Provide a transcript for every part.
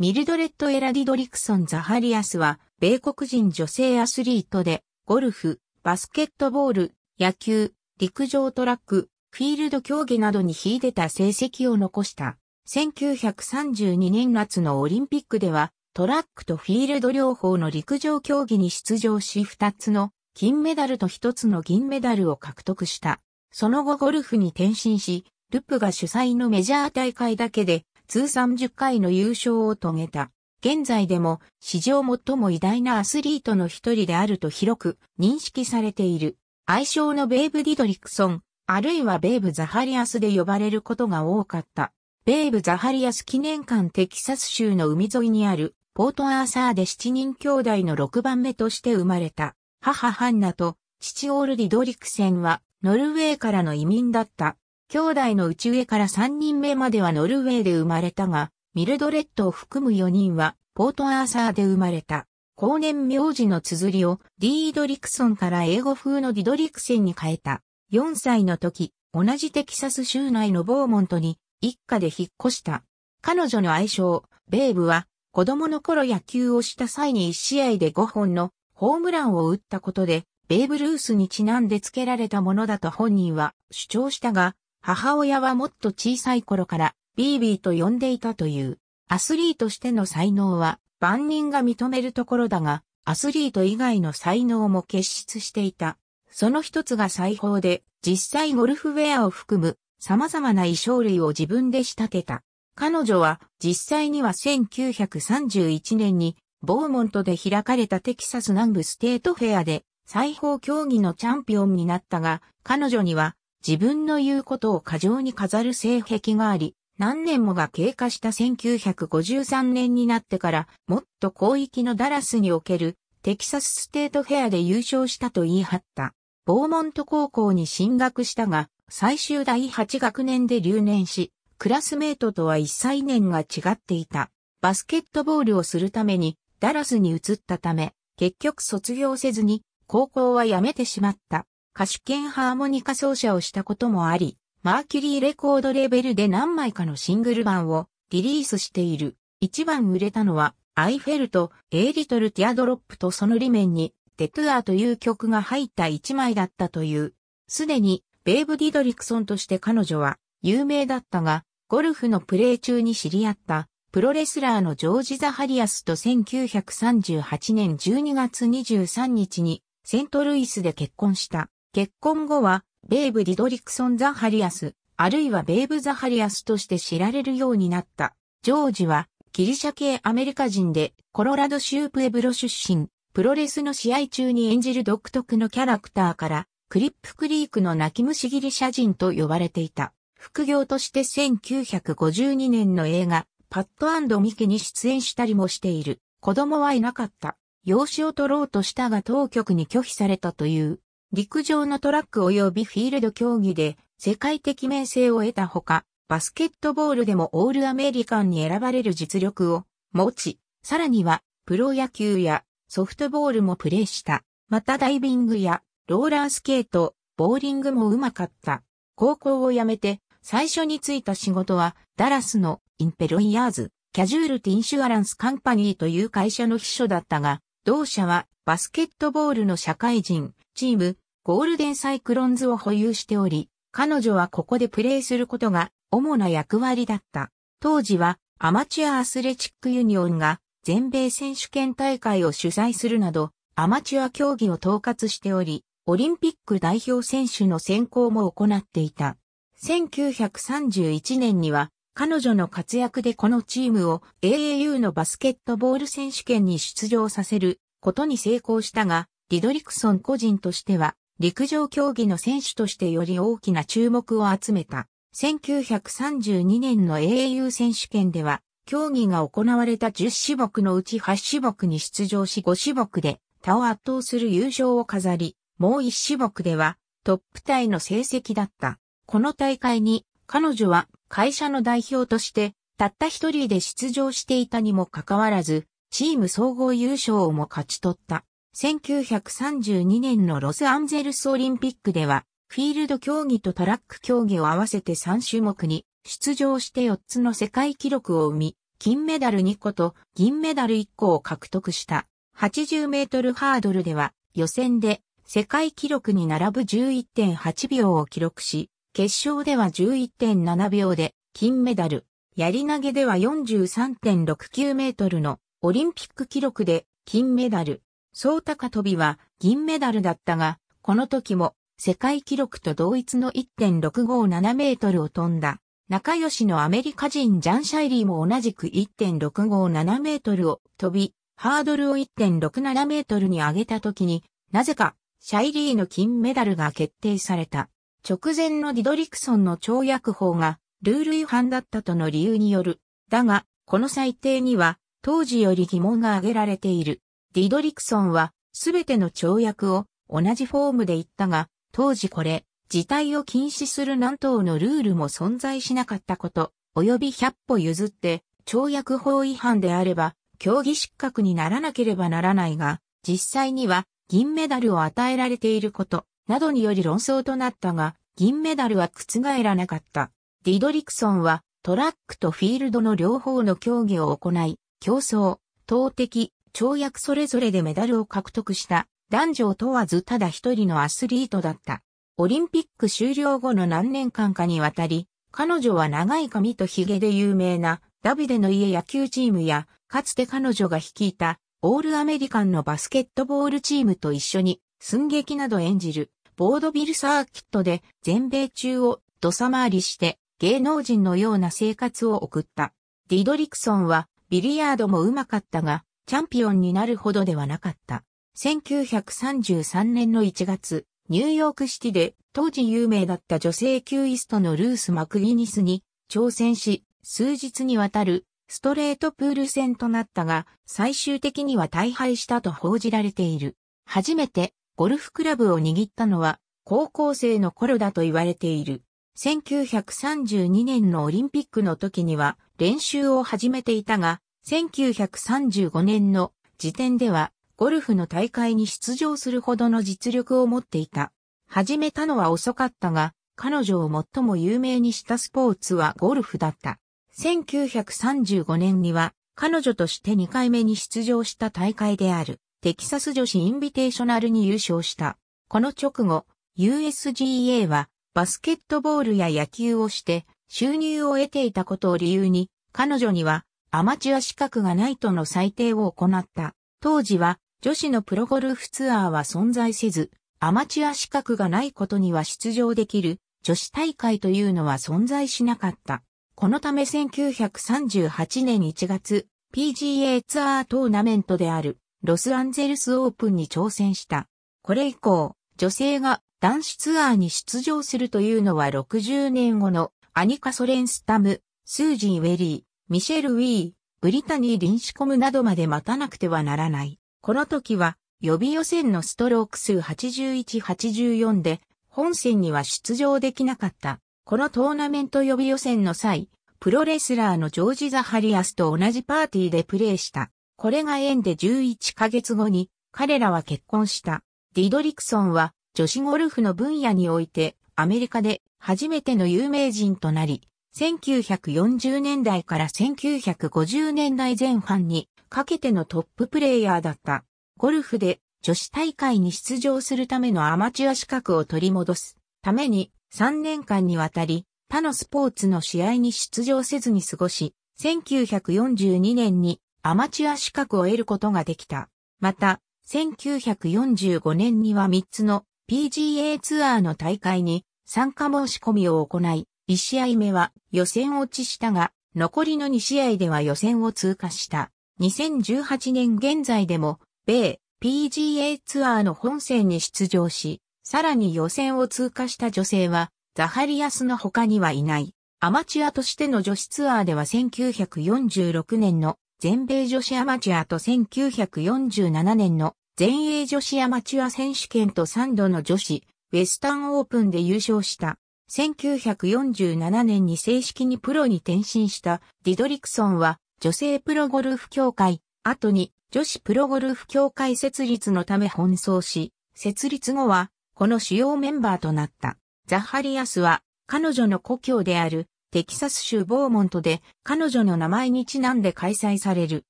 ミルドレッド・エラディドリクソン・ザハリアスは、米国人女性アスリートで、ゴルフ、バスケットボール、野球、陸上トラック、フィールド競技などに秀でた成績を残した。1932年夏のオリンピックでは、トラックとフィールド両方の陸上競技に出場し、2つの金メダルと1つの銀メダルを獲得した。その後ゴルフに転身し、ルップが主催のメジャー大会だけで通算10回の優勝を遂げた。現在でも史上最も偉大なアスリートの一人であると広く認識されている。愛称のベーブ・ディドリクソン、あるいはベーブ・ザハリアスで呼ばれることが多かった。ベーブ・ザハリアス記念館テキサス州の海沿いにあるポート・アーサーで7人兄弟の6番目として生まれた。母ハンナと父オール・ディドリクセンはノルウェーからの移民だった。兄弟の内上から3人目まではノルウェーで生まれたが、ミルドレッドを含む4人は、ポートアーサーで生まれた。後年名字の綴りをディードリクソンから英語風のディドリクセンに変えた。4歳の時、同じテキサス州内のボーモントに一家で引っ越した。彼女の愛称、ベーブは、子供の頃野球をした際に1試合で5本のホームランを打ったことで、ベーブ・ルースにちなんで付けられたものだと本人は主張したが、母親はもっと小さい頃からビービーと呼んでいたという。アスリートしての才能は万人が認めるところだが、アスリート以外の才能も結出していた。その一つが裁縫で、実際ゴルフウェアを含む様々な衣装類を自分で仕立てた。彼女は実際には1931年にボーモントで開かれたテキサス南部ステートフェアで裁縫競技のチャンピオンになったが、彼女には自分の言うことを過剰に飾る性癖があり、何年もが経過した1953年になってから、もっと広域のダラスにおけるテキサスステートフェアで優勝したと言い張った。ボーモント高校に進学したが、最終第8学年で留年し、クラスメートとは一歳年が違っていた。バスケットボールをするためにダラスに移ったため、結局卒業せずに高校は辞めてしまった。歌手兼ハーモニカ奏者をしたこともあり、マーキュリーレコードレベルで何枚かのシングル版をリリースしている。一番売れたのは、アイフェルとエイリトルティアドロップとその裏面に、デトゥアという曲が入った一枚だったという。すでに、ベーブ・ディドリクソンとして彼女は有名だったが、ゴルフのプレー中に知り合った、プロレスラーのジョージ・ザ・ハリアスと1938年12月23日にセントルイスで結婚した。結婚後は、ベーブ・ディドリクソン・ザ・ハリアス、あるいはベーブ・ザ・ハリアスとして知られるようになった。ジョージは、ギリシャ系アメリカ人で、コロラド州プエブロ出身、プロレスの試合中に演じる独特のキャラクターから、クリップクリークの泣き虫ギリシャ人と呼ばれていた。副業として1952年の映画、パッドミキに出演したりもしている。子供はいなかった。養子を取ろうとしたが当局に拒否されたという。陸上のトラック及びフィールド競技で世界的名声を得たほか、バスケットボールでもオールアメリカンに選ばれる実力を持ち、さらにはプロ野球やソフトボールもプレーした。またダイビングやローラースケート、ボーリングもうまかった。高校を辞めて最初に就いた仕事はダラスのインペロイヤーズ、キャジュールティンシュアランスカンパニーという会社の秘書だったが、同社はバスケットボールの社会人、チーム、ゴールデンサイクロンズを保有しており、彼女はここでプレーすることが主な役割だった。当時はアマチュアアスレチックユニオンが全米選手権大会を主催するなど、アマチュア競技を統括しており、オリンピック代表選手の選考も行っていた。1931年には、彼女の活躍でこのチームを AAU のバスケットボール選手権に出場させることに成功したが、リドリクソン個人としては、陸上競技の選手としてより大きな注目を集めた。1932年の英雄選手権では、競技が行われた10種目のうち8種目に出場し5種目で他を圧倒する優勝を飾り、もう1種目ではトップタイの成績だった。この大会に彼女は会社の代表としてたった一人で出場していたにもかかわらず、チーム総合優勝をも勝ち取った。1932年のロスアンゼルスオリンピックでは、フィールド競技とトラック競技を合わせて3種目に出場して4つの世界記録を生み、金メダル2個と銀メダル1個を獲得した。80メートルハードルでは予選で世界記録に並ぶ11.8秒を記録し、決勝では11.7秒で金メダル、やり投げでは43.69メートルのオリンピック記録で金メダル、総高跳びは銀メダルだったが、この時も世界記録と同一の1.657メートルを飛んだ。仲良しのアメリカ人ジャン・シャイリーも同じく1.657メートルを飛び、ハードルを1.67メートルに上げた時に、なぜか、シャイリーの金メダルが決定された。直前のディドリクソンの跳躍法が、ルール違反だったとの理由による。だが、この裁定には、当時より疑問が挙げられている。ディドリクソンは、すべての跳躍を同じフォームで言ったが、当時これ、自体を禁止する何等のルールも存在しなかったこと、及び100歩譲って、跳躍法違反であれば、競技失格にならなければならないが、実際には銀メダルを与えられていること、などにより論争となったが、銀メダルは覆らなかった。ディドリクソンはトラックとフィールドの両方の競技を行い、競争、投擲、跳躍それぞれでメダルを獲得した男女を問わずただ一人のアスリートだった。オリンピック終了後の何年間かにわたり、彼女は長い髪と髭で有名なダビデの家野球チームや、かつて彼女が率いたオールアメリカンのバスケットボールチームと一緒に寸劇など演じるボードビルサーキットで全米中を土サ回りして芸能人のような生活を送った。ディドリクソンはビリヤードもうまかったが、チャンピオンになるほどではなかった。1933年の1月、ニューヨークシティで当時有名だった女性キューイストのルース・マクギニスに挑戦し、数日にわたるストレートプール戦となったが、最終的には大敗したと報じられている。初めてゴルフクラブを握ったのは高校生の頃だと言われている。1932年のオリンピックの時には練習を始めていたが、1935年の時点ではゴルフの大会に出場するほどの実力を持っていた。始めたのは遅かったが、彼女を最も有名にしたスポーツはゴルフだった。1935年には彼女として2回目に出場した大会であるテキサス女子インビテーショナルに優勝した。この直後、USGA はバスケットボールや野球をして収入を得ていたことを理由に、彼女にはアマチュア資格がないとの裁定を行った。当時は女子のプロゴルフツアーは存在せず、アマチュア資格がないことには出場できる女子大会というのは存在しなかった。このため1938年1月、PGA ツアートーナメントであるロスアンゼルスオープンに挑戦した。これ以降、女性が男子ツアーに出場するというのは60年後のアニカ・ソレンスタム、スージー・ウェリー、ミシェル・ウィー、ブリタニー・リンシコムなどまで待たなくてはならない。この時は予備予選のストローク数81-84で本戦には出場できなかった。このトーナメント予備予選の際、プロレスラーのジョージ・ザハリアスと同じパーティーでプレーした。これが縁で11ヶ月後に彼らは結婚した。ディドリクソンは女子ゴルフの分野において、アメリカで初めての有名人となり、1940年代から1950年代前半にかけてのトッププレイヤーだった。ゴルフで女子大会に出場するためのアマチュア資格を取り戻すために3年間にわたり他のスポーツの試合に出場せずに過ごし、1942年にアマチュア資格を得ることができた。また、1945年には3つの PGA ツアーの大会に参加申し込みを行い、1試合目は予選落ちしたが、残りの2試合では予選を通過した。2018年現在でも、米 PGA ツアーの本戦に出場し、さらに予選を通過した女性は、ザハリアスの他にはいない。アマチュアとしての女子ツアーでは1946年の全米女子アマチュアと1947年の全英女子アマチュア選手権と3度の女子、ウェスタンオープンで優勝した。1947年に正式にプロに転身したディドリクソンは女性プロゴルフ協会、後に女子プロゴルフ協会設立のため奔走し、設立後はこの主要メンバーとなった。ザハリアスは彼女の故郷であるテキサス州ボーモントで彼女の名前にちなんで開催される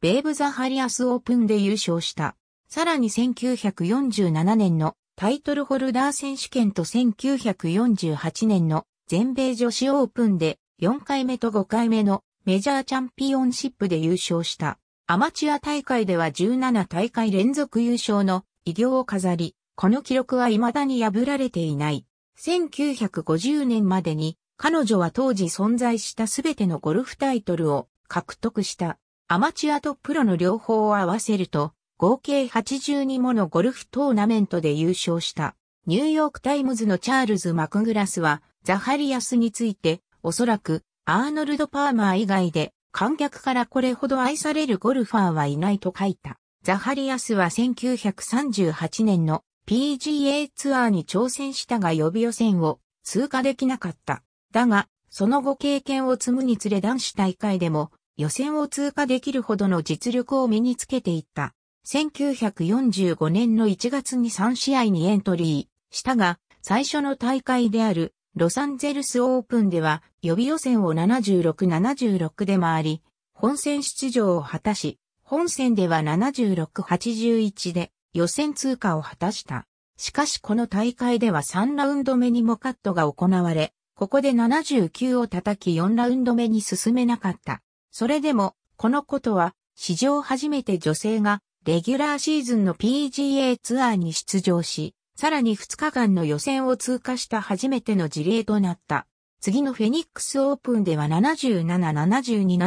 ベーブ・ザハリアスオープンで優勝した。さらに1947年のタイトルホルダー選手権と1948年の全米女子オープンで4回目と5回目のメジャーチャンピオンシップで優勝した。アマチュア大会では17大会連続優勝の偉業を飾り、この記録は未だに破られていない。1950年までに彼女は当時存在したすべてのゴルフタイトルを獲得した。アマチュアとプロの両方を合わせると合計82ものゴルフトーナメントで優勝した。ニューヨークタイムズのチャールズ・マクグラスは、ザハリアスについて、おそらく、アーノルド・パーマー以外で、観客からこれほど愛されるゴルファーはいないと書いた。ザハリアスは1938年の PGA ツアーに挑戦したが予備予選を通過できなかった。だが、その後経験を積むにつれ男子大会でも予選を通過できるほどの実力を身につけていった。1945年の1月に3試合にエントリーしたが、最初の大会であるロサンゼルスオープンでは予備予選を76-76で回り、本戦出場を果たし、本戦では76-81で予選通過を果たした。しかしこの大会では3ラウンド目にもカットが行われ、ここで79を叩き4ラウンド目に進めなかった。それでも、このことは史上初めて女性がレギュラーシーズンの PGA ツアーに出場し、さらに2日間の予選を通過した初めての事例となった。次のフェニックスオープンでは77、72、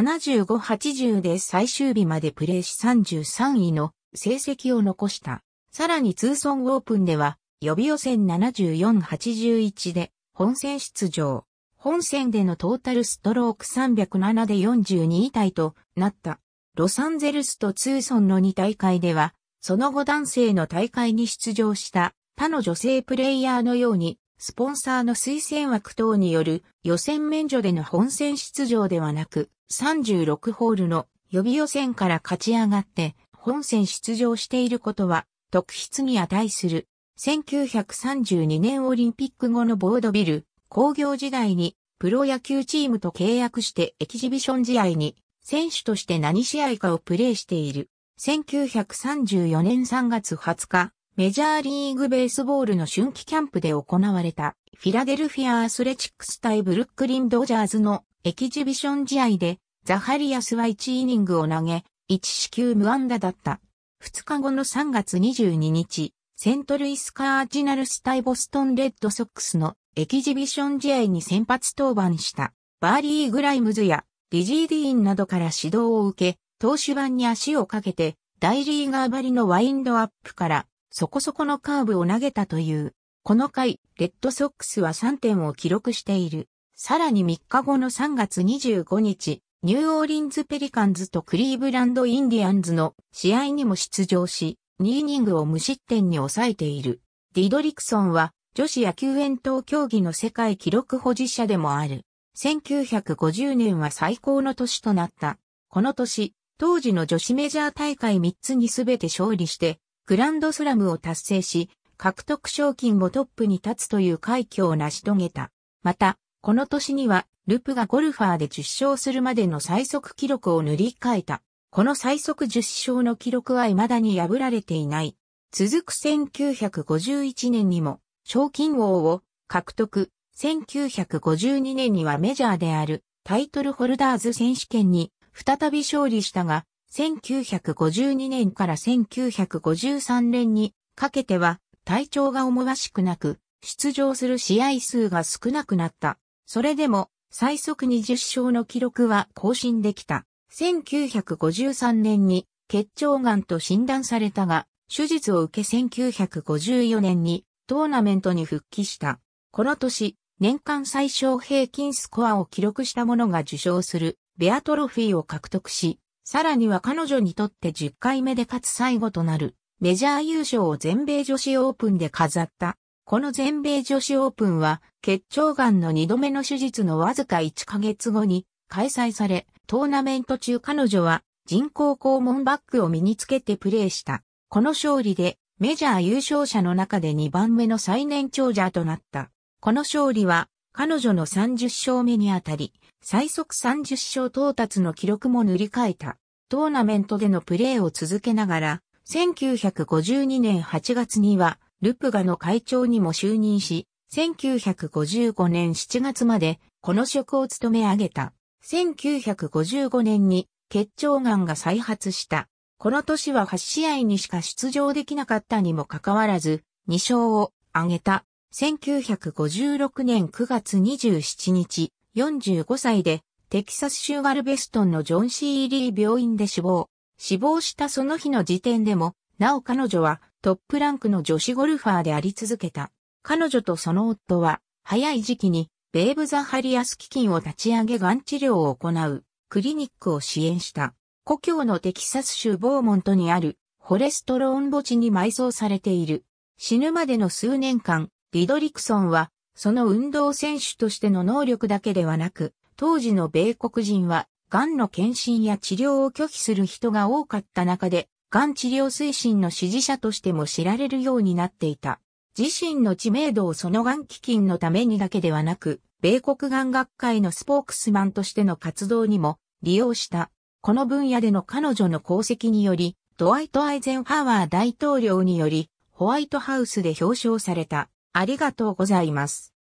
75、80で最終日までプレーし33位の成績を残した。さらにツーソンオープンでは予備予選74、81で本戦出場。本戦でのトータルストローク307で42位タイとなった。ロサンゼルスとツーソンの2大会では、その後男性の大会に出場した他の女性プレイヤーのように、スポンサーの推薦枠等による予選免除での本戦出場ではなく、36ホールの予備予選から勝ち上がって本戦出場していることは特筆に値する。1932年オリンピック後のボードビル工業時代にプロ野球チームと契約してエキシビション試合に選手として何試合かをプレーしている。1934年3月20日、メジャーリーグベースボールの春季キャンプで行われたフィラデルフィアアスレチックス対ブルックリンドジャーズのエキジビション試合でザハリアスは1イニングを投げ、1四球無安打だった。2日後の3月22日、セントルイスカージナルス対ボストンレッドソックスのエキジビション試合に先発登板したバーリー・グライムズやリジー・ディーンなどから指導を受け、投手版に足をかけて、大リーガー張りのワインドアップから、そこそこのカーブを投げたという。この回、レッドソックスは3点を記録している。さらに3日後の3月25日、ニューオーリンズ・ペリカンズとクリーブランド・インディアンズの試合にも出場し、2イニングを無失点に抑えている。ディドリクソンは女子野球遠投競技の世界記録保持者でもある。1950年は最高の年となった。この年、当時の女子メジャー大会3つにすべて勝利して、グランドスラムを達成し、獲得賞金もトップに立つという快挙を成し遂げた。また、この年には、ルプがゴルファーで10勝するまでの最速記録を塗り替えた。この最速10勝の記録は未だに破られていない。続く1951年にも、賞金王を獲得、1952年にはメジャーであるタイトルホルダーズ選手権に再び勝利したが、1952年から1953年にかけては体調が思わしくなく、出場する試合数が少なくなった。それでも最速20勝の記録は更新できた。1953年に結腸がんと診断されたが、手術を受け1954年にトーナメントに復帰した。この年、年間最小平均スコアを記録した者が受賞するベアトロフィーを獲得し、さらには彼女にとって10回目で勝つ最後となるメジャー優勝を全米女子オープンで飾った。この全米女子オープンは、血腸がんの2度目の手術のわずか1ヶ月後に開催され、トーナメント中彼女は人工肛門バッグを身につけてプレーした。この勝利でメジャー優勝者の中で2番目の最年長者となった。この勝利は、彼女の30勝目にあたり、最速30勝到達の記録も塗り替えた。トーナメントでのプレーを続けながら、1952年8月には、ルプガの会長にも就任し、1955年7月まで、この職を務め上げた。1955年に、結腸がんが再発した。この年は8試合にしか出場できなかったにもかかわらず、2勝を挙げた。1956年9月27日、45歳で、テキサス州ガルベストンのジョン・シー・リー病院で死亡。死亡したその日の時点でも、なお彼女はトップランクの女子ゴルファーであり続けた。彼女とその夫は、早い時期に、ベーブ・ザ・ハリアス基金を立ち上げがん治療を行う、クリニックを支援した。故郷のテキサス州ボーモントにある、ホレストローン墓地に埋葬されている。死ぬまでの数年間、リドリクソンは、その運動選手としての能力だけではなく、当時の米国人は、癌の検診や治療を拒否する人が多かった中で、癌治療推進の支持者としても知られるようになっていた。自身の知名度をその癌基金のためにだけではなく、米国癌学会のスポークスマンとしての活動にも利用した。この分野での彼女の功績により、ドワイト・アイゼンハワー大統領により、ホワイトハウスで表彰された。ありがとうございます。